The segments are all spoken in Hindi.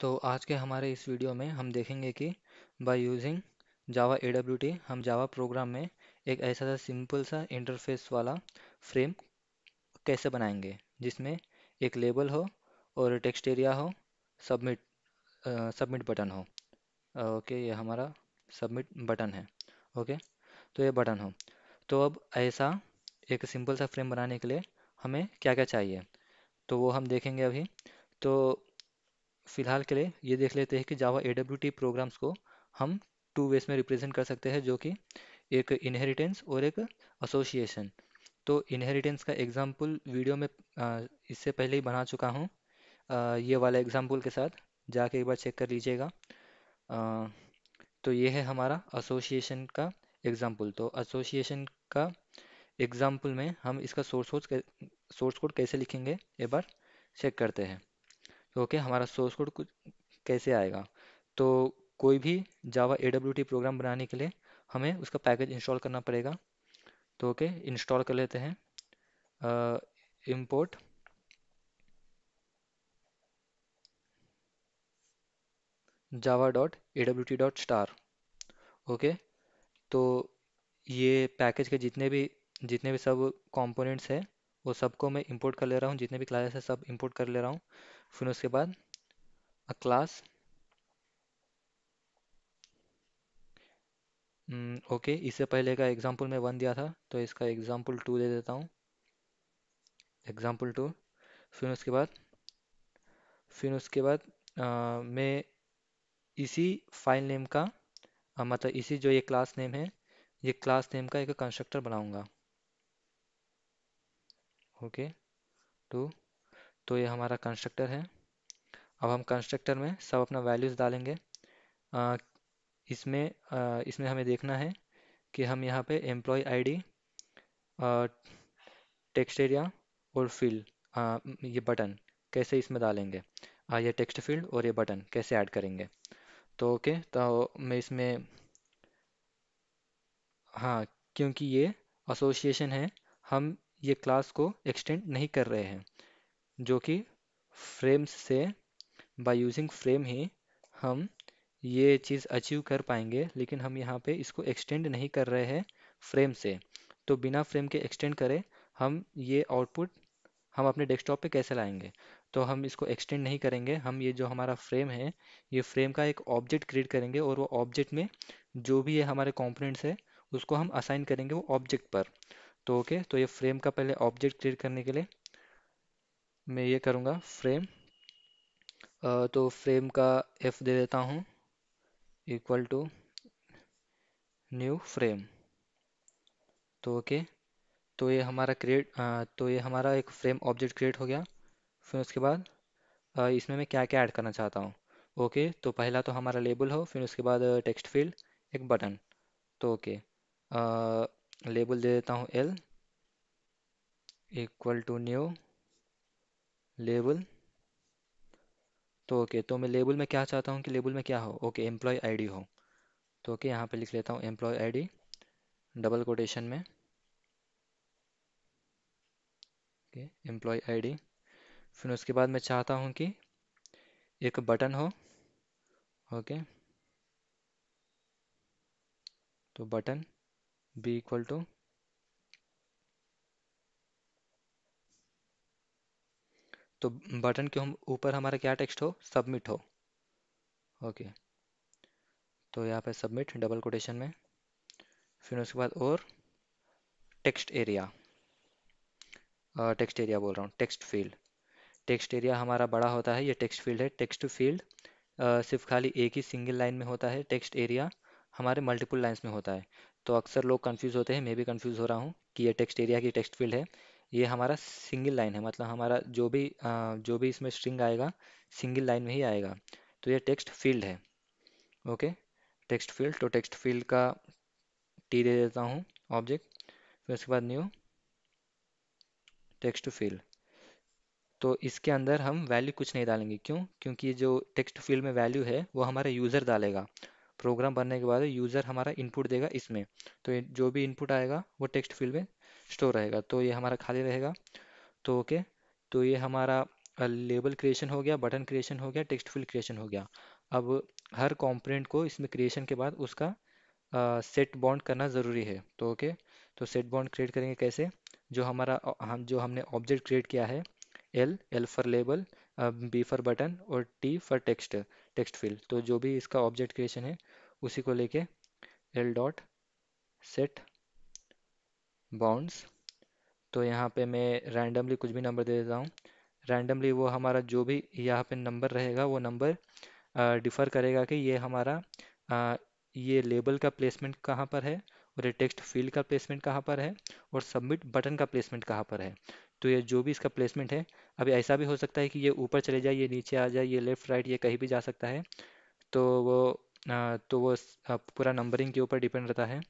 तो आज के हमारे इस वीडियो में हम देखेंगे कि बाय यूजिंग जावा ए हम जावा प्रोग्राम में एक ऐसा सा सिंपल सा इंटरफेस वाला फ्रेम कैसे बनाएंगे जिसमें एक लेबल हो और टेक्स्ट एरिया हो सबमिट सबमिट बटन हो ओके ये हमारा सबमिट बटन है ओके तो ये बटन हो तो अब ऐसा एक सिंपल सा फ्रेम बनाने के लिए हमें क्या क्या चाहिए तो वो हम देखेंगे अभी तो फिलहाल के लिए ये देख लेते हैं कि जावा ए प्रोग्राम्स को हम टू वेज में रिप्रेजेंट कर सकते हैं जो कि एक इनहेरिटेंस और एक एसोसिएशन तो इनहेरिटेंस का एग्जाम्पल वीडियो में इससे पहले ही बना चुका हूँ ये वाला एग्जाम्पल के साथ जाके एक बार चेक कर लीजिएगा तो ये है हमारा एसोसिएशन का एग्जाम्पल तो एसोसिएशन का एग्जाम्पल में हम इसका सोर्स कोड सोर्स कोड कैसे लिखेंगे एक बार चेक करते हैं ओके हमारा सोर्स कोड कुछ कैसे आएगा तो कोई भी जावा ए प्रोग्राम बनाने के लिए हमें उसका पैकेज इंस्टॉल करना पड़ेगा तो ओके इंस्टॉल कर लेते हैं import java dot A W T dot star okay तो ये पैकेज के जितने भी जितने भी सब कंपोनेंट्स हैं वो सबको मैं इंपोर्ट कर ले रहा हूँ जितने भी क्लासेस हैं सब इंपोर्ट कर ले रहा हूँ फिर उसके बाद अ क्लास ओके इससे पहले का एग्जाम्पल में वन दिया था तो इसका एग्जाम्पल टू दे देता हूँ एग्जाम्पल टू फिर उसके बाद फिर उसके बाद आ, मैं इसी फाइल नेम का आ, मतलब इसी जो ये क्लास नेम है ये क्लास नेम का एक कंस्ट्रक्टर बनाऊंगा ओके टू तो ये हमारा कंस्ट्रक्टर है अब हम कंस्ट्रक्टर में सब अपना वैल्यूज़ डालेंगे इसमें इसमें हमें देखना है कि हम यहाँ पे एम्प्लॉय आईडी टेक्स्ट एरिया और फील्ड ये बटन कैसे इसमें डालेंगे आ, ये टेक्स्ट फील्ड और ये बटन कैसे ऐड करेंगे तो ओके तो मैं इसमें हाँ क्योंकि ये एसोसिएशन है हम ये क्लास को एक्सटेंड नहीं कर रहे हैं जो कि फ्रेम्स से बाय यूजिंग फ्रेम ही हम ये चीज़ अचीव कर पाएंगे लेकिन हम यहाँ पे इसको एक्सटेंड नहीं कर रहे हैं फ्रेम से तो बिना फ्रेम के एक्सटेंड करें हम ये आउटपुट हम अपने डेस्कटॉप पे कैसे लाएंगे तो हम इसको एक्सटेंड नहीं करेंगे हम ये जो हमारा फ्रेम है ये फ्रेम का एक ऑब्जेक्ट क्रिएट करेंगे और वो ऑब्जेक्ट में जो भी ये हमारे कॉम्पोनेंट्स है उसको हम असाइन करेंगे वो ऑब्जेक्ट पर तो ओके तो ये फ्रेम का पहले ऑब्जेक्ट क्रिएट करने के लिए मैं ये करूँगा फ्रेम तो फ्रेम का एफ दे देता हूँ इक्वल टू न्यू फ्रेम तो ओके okay, तो ये हमारा क्रिएट तो ये हमारा एक फ्रेम ऑब्जेक्ट क्रिएट हो गया फिर उसके बाद इसमें मैं क्या क्या ऐड करना चाहता हूँ ओके okay, तो पहला तो हमारा लेबल हो फिर उसके बाद टेक्स्ट फील्ड एक बटन तो ओके okay, लेबल दे देता हूँ L equal to new label तो ओके तो मैं लेबल में क्या चाहता हूँ कि लेबल में क्या हो ओके एम्प्लॉय आईडी हो तो ओके यहाँ पे लिख लेता हूँ एम्प्लॉय आईडी डबल कोटेशन में ओके एम्प्लॉय आईडी फिर उसके बाद मैं चाहता हूँ कि एक बटन हो ओके तो बटन बी इक्वल टू तो बटन के हम ऊपर हमारा क्या टेक्स्ट हो सबमिट हो ओके तो यहाँ पे सबमिट डबल कोटेशन में फिर उसके बाद और टेक्स्ट एरिया टेक्स्ट एरिया बोल रहा हूँ टेक्स्ट फील्ड टेक्स्ट एरिया हमारा बड़ा होता है ये टेक्स्ट फील्ड है टेक्स्ट फील्ड सिर्फ खाली एक ही सिंगल लाइन में होता है टेक्स्ट एरिया हमारे मल्टीपल लाइन्स में होता है तो अक्सर लोग कन्फ्यूज़ होते हैं मैं भी कन्फ्यूज़ हो रहा हूँ कि ये टेक्स्ट एरिया की टेक्स्ट फील्ड है ये हमारा सिंगल लाइन है मतलब हमारा जो भी जो भी इसमें स्ट्रिंग आएगा सिंगल लाइन में ही आएगा तो ये टेक्स्ट फील्ड है ओके टेक्स्ट फील्ड तो टेक्स्ट फील्ड का टी दे देता हूँ ऑब्जेक्ट फिर उसके बाद न्यू टेक्स्ट फील्ड तो इसके अंदर हम वैल्यू कुछ नहीं डालेंगे क्यों क्योंकि जो टेक्स्ट फील्ड में वैल्यू है वो हमारा यूज़र डालेगा प्रोग्राम बनने के बाद यूज़र हमारा इनपुट देगा इसमें तो जो भी इनपुट आएगा वो टेक्स्ट फील्ड में स्टोर रहेगा तो ये हमारा खाली रहेगा तो ओके तो ये हमारा लेबल क्रिएशन हो गया बटन क्रिएशन हो गया टेक्स्ट फिल क्रिएशन हो गया अब हर कॉम्पोनेंट को इसमें क्रिएशन के बाद उसका सेट बॉन्ड करना ज़रूरी है तो ओके तो सेट बॉन्ड क्रिएट करेंगे कैसे जो हमारा हम जो हमने ऑब्जेक्ट क्रिएट किया है L L for label B for button और T for text text field तो जो भी इसका ऑब्जेक्ट क्रिएशन है उसी को लेके एल डॉट सेट बाउंड्स तो यहाँ पे मैं रैंडमली कुछ भी नंबर दे देता हूँ रैंडमली वो हमारा जो भी यहाँ पे नंबर रहेगा वो नंबर डिफ़र करेगा कि ये हमारा आ, ये लेबल का प्लेसमेंट कहाँ पर है और ये टेक्स्ट फील्ड का प्लेसमेंट कहाँ पर है और सबमिट बटन का प्लेसमेंट कहाँ पर है तो ये जो भी इसका प्लेसमेंट है अभी ऐसा भी हो सकता है कि ये ऊपर चले जाए ये नीचे आ जाए ये लेफ़्ट राइट ये कहीं भी जा सकता है तो वो आ, तो वो पूरा नंबरिंग के ऊपर डिपेंड रहता है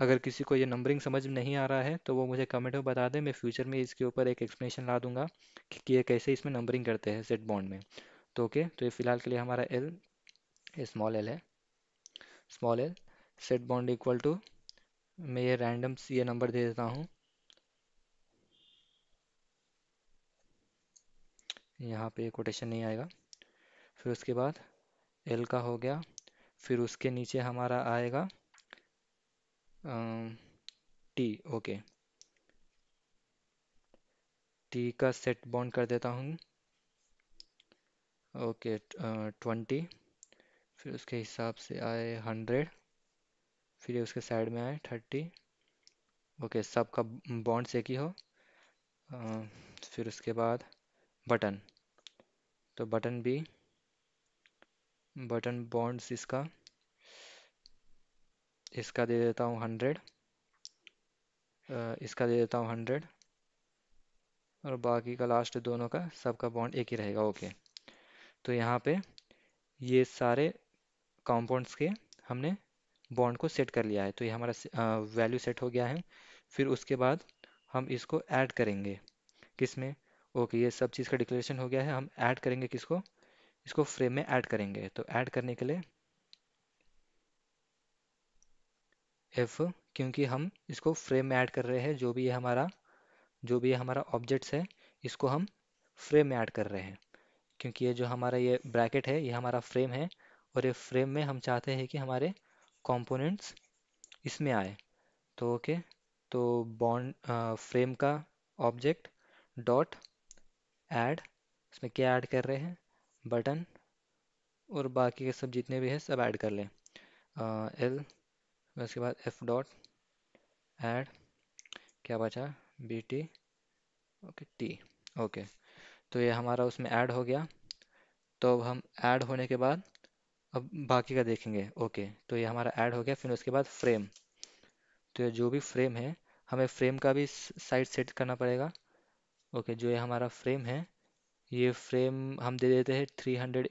अगर किसी को ये नंबरिंग समझ में नहीं आ रहा है तो वो मुझे कमेंट में बता दें मैं फ्यूचर में इसके ऊपर एक एक्सप्लेनेशन ला दूंगा कि ये कैसे इसमें नंबरिंग करते हैं सेट बॉन्ड में तो ओके तो ये फ़िलहाल के लिए हमारा एल स्मॉल एल है small L set bound equal to मैं ये रैंडम ये नंबर दे देता हूँ यहाँ पे कोटेशन नहीं आएगा फिर उसके बाद एल का हो गया फिर उसके नीचे हमारा आएगा टी ओके टी का सेट बॉन्ड कर देता हूँ ओके ट्वेंटी फिर उसके हिसाब से आए हंड्रेड फिर उसके साइड में आए थर्टी ओके सब का बॉन्ड से की हो आ, फिर उसके बाद बटन तो बटन भी बटन बॉन्ड्स इसका इसका दे देता हूँ हंड्रेड इसका दे देता हूँ हंड्रेड और बाकी का लास्ट दोनों का सबका बॉन्ड एक ही रहेगा ओके तो यहाँ पे ये सारे कॉम्पाउंड्स के हमने बॉन्ड को सेट कर लिया है तो ये हमारा वैल्यू सेट हो गया है फिर उसके बाद हम इसको ऐड करेंगे किस में ओके ये सब चीज़ का डिक्लेरेशन हो गया है हम ऐड करेंगे किसको इसको फ्रेम में ऐड करेंगे तो ऐड करने के लिए एफ क्योंकि हम इसको फ्रेम में ऐड कर रहे हैं जो भी ये हमारा जो भी ये हमारा ऑब्जेक्ट्स है इसको हम फ्रेम में ऐड कर रहे हैं क्योंकि ये जो हमारा ये ब्रैकेट है ये हमारा फ्रेम है और ये फ्रेम में हम चाहते हैं कि हमारे कंपोनेंट्स इसमें आए तो ओके तो बॉन्ड फ्रेम का ऑब्जेक्ट डॉट ऐड इसमें क्या ऐड कर रहे हैं बटन और बाकी के सब जितने भी हैं सब ऐड कर लें एल uh, उसके बाद एफ डॉट एड क्या बचा B T okay T okay तो ये हमारा उसमें ऐड हो गया तो अब हम ऐड होने के बाद अब बाकी का देखेंगे ओके तो ये हमारा ऐड हो गया फिर उसके बाद फ्रेम तो ये जो भी फ्रेम है हमें फ्रेम का भी साइड सेट करना पड़ेगा ओके जो ये हमारा फ्रेम है ये फ्रेम हम दे देते हैं 300 hundred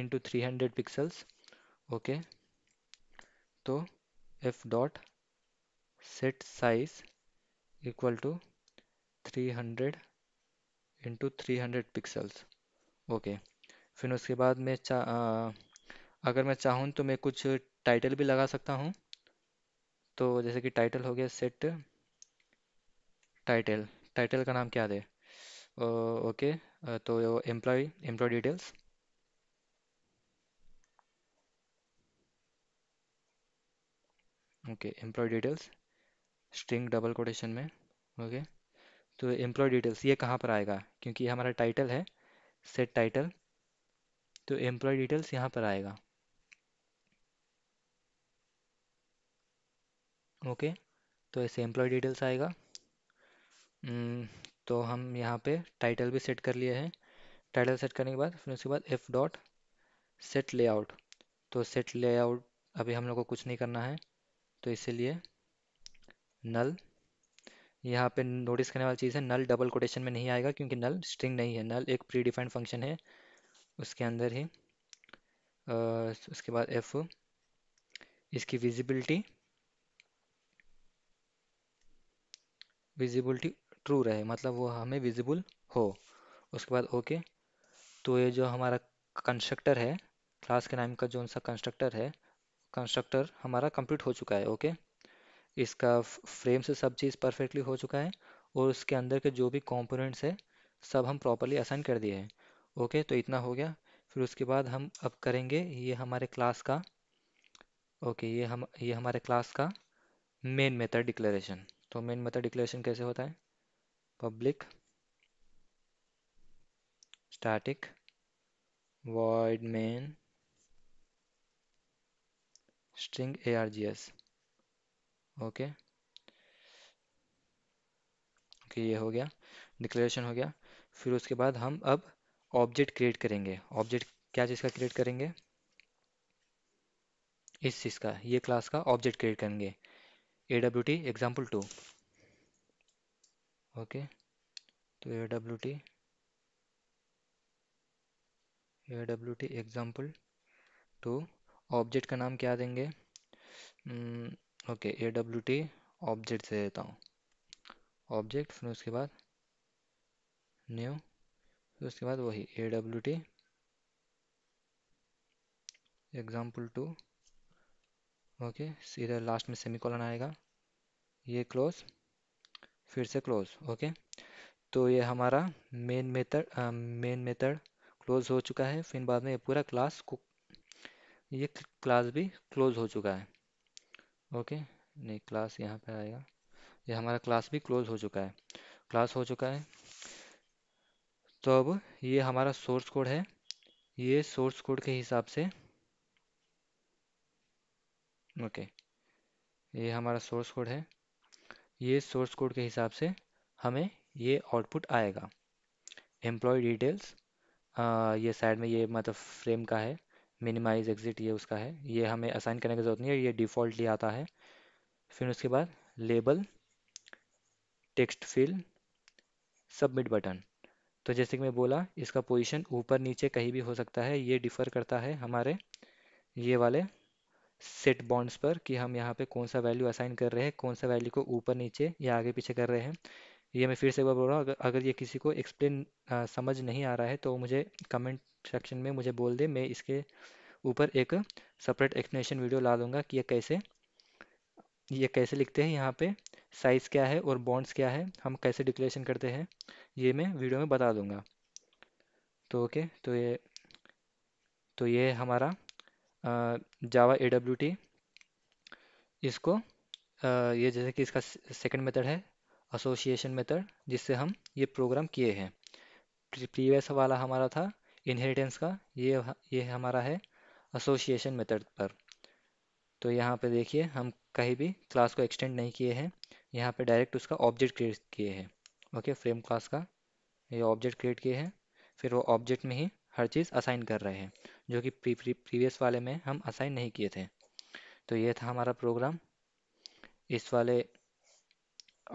into three pixels okay तो f dot set size equal to 300 into 300 pixels okay फिर उसके बाद मैं चा अगर मैं चाहूँ तो मैं कुछ टाइटल भी लगा सकता हूँ तो जैसे कि टाइटल हो गया सेट टाइटल टाइटल का नाम क्या दे ओके तो employ employ details okay employ details string double quotation में ओके तो एम्प्लॉय डिटेल्स ये कहाँ पर आएगा क्योंकि ये हमारा टाइटल है सेट टाइटल तो एम्प्लॉय डिटेल्स यहाँ पर आएगा ओके okay, तो ऐसे एम्प्लॉय डिटेल्स आएगा तो हम यहाँ पे टाइटल भी सेट कर लिए हैं टाइटल सेट करने के बाद फिर उसके बाद एफ डॉट सेट लेआउट तो सेट लेआउट अभी हम लोग को कुछ नहीं करना है तो इसीलिए नल यहाँ पे नोटिस करने वाली चीज़ है नल डबल कोटेशन में नहीं आएगा क्योंकि नल स्ट्रिंग नहीं है नल एक प्री डिफाइंड फंक्शन है उसके अंदर ही आ, उसके बाद एफ इसकी विजिबिलिटी विजिबिलिटी ट्रू रहे मतलब वो हमें विजिबल हो उसके बाद ओके तो ये जो हमारा कंस्ट्रक्टर है क्लास के नाम का जो उनका कंस्ट्रक्टर है कंस्ट्रक्टर हमारा कंप्लीट हो चुका है ओके इसका फ्रेम से सब चीज़ परफेक्टली हो चुका है और उसके अंदर के जो भी कॉम्पोनेंट्स है सब हम प्रॉपरली असाइन कर दिए हैं ओके तो इतना हो गया फिर उसके बाद हम अब करेंगे ये हमारे क्लास का ओके ये हम ये हमारे क्लास का मेन मेथड डिक्लेरेशन तो मेन मेथड डिक्लेरेशन कैसे होता है public static void main string args okay okay. Okay okay, ये हो गया डिक्लेरेशन हो गया फिर उसके बाद हम अब ऑब्जेक्ट क्रिएट करेंगे ऑब्जेक्ट क्या चीज़ का क्रिएट करेंगे इस चीज़ का ये क्लास का ऑब्जेक्ट क्रिएट करेंगे A W T example two okay तो A W T A W T example two object का नाम क्या देंगे okay A W T object से देता हूँ ऑब्जेक्ट फिर उसके बाद न्यू फिर उसके बाद वही A W T example two okay सीधा लास्ट में सेमी कॉलन आएगा ये क्लोज फिर से क्लोज ओके तो ये हमारा main method main method close हो चुका है फिर बाद में ये पूरा क्लास को ये क्लास भी क्लोज हो चुका है ओके नहीं क्लास यहाँ पे आएगा ये हमारा क्लास भी क्लोज हो चुका है क्लास हो चुका है तो अब ये हमारा सोर्स कोड है ये सोर्स कोड के हिसाब से ओके ये हमारा सोर्स कोड है ये सोर्स कोड के हिसाब से हमें ये आउटपुट आएगा एम्प्लॉय डिटेल्स ये साइड में ये मतलब फ्रेम का है मिनिमाइज एग्जिट ये उसका है ये हमें असाइन करने की ज़रूरत नहीं है ये डिफ़ॉल्टली आता है फिर उसके बाद label text field submit button तो जैसे कि मैं बोला इसका पोजीशन ऊपर नीचे कहीं भी हो सकता है ये डिफ़र करता है हमारे ये वाले सेट बॉन्ड्स पर कि हम यहाँ पे कौन सा वैल्यू असाइन कर रहे हैं कौन सा वैल्यू को ऊपर नीचे या आगे पीछे कर रहे हैं ये मैं फिर से एक बार बोल रहा हूँ अगर अगर ये किसी को एक्सप्लेन समझ नहीं आ रहा है तो मुझे कमेंट सेक्शन में मुझे बोल दे मैं इसके ऊपर एक सेपरेट एक्सप्लेनेशन वीडियो ला दूंगा कि ये कैसे ये कैसे लिखते हैं यहाँ पे साइज़ क्या है और बॉन्ड्स क्या है हम कैसे डिक्लेरेशन करते हैं ये मैं वीडियो में बता दूंगा तो ओके तो ये तो ये हमारा जावा ए डब्ल्यू टी इसको ये जैसे कि इसका सेकंड मेथड है एसोसिएशन मेथड जिससे हम ये प्रोग्राम किए हैं प्रीवियस वाला हमारा था इनहेरिटेंस का ये ये हमारा है एसोसिएशन मेथड पर तो यहाँ पे देखिए हम कहीं भी क्लास को एक्सटेंड नहीं किए हैं यहाँ पे डायरेक्ट उसका ऑब्जेक्ट क्रिएट किए हैं ओके फ्रेम क्लास का ये ऑब्जेक्ट क्रिएट किए हैं फिर वो ऑब्जेक्ट में ही हर चीज़ असाइन कर रहे हैं जो कि प्री, प्रीवियस वाले में हम असाइन नहीं किए थे तो ये था हमारा प्रोग्राम इस वाले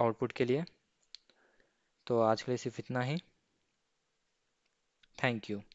आउटपुट के लिए तो आज के लिए सिर्फ इतना ही थैंक यू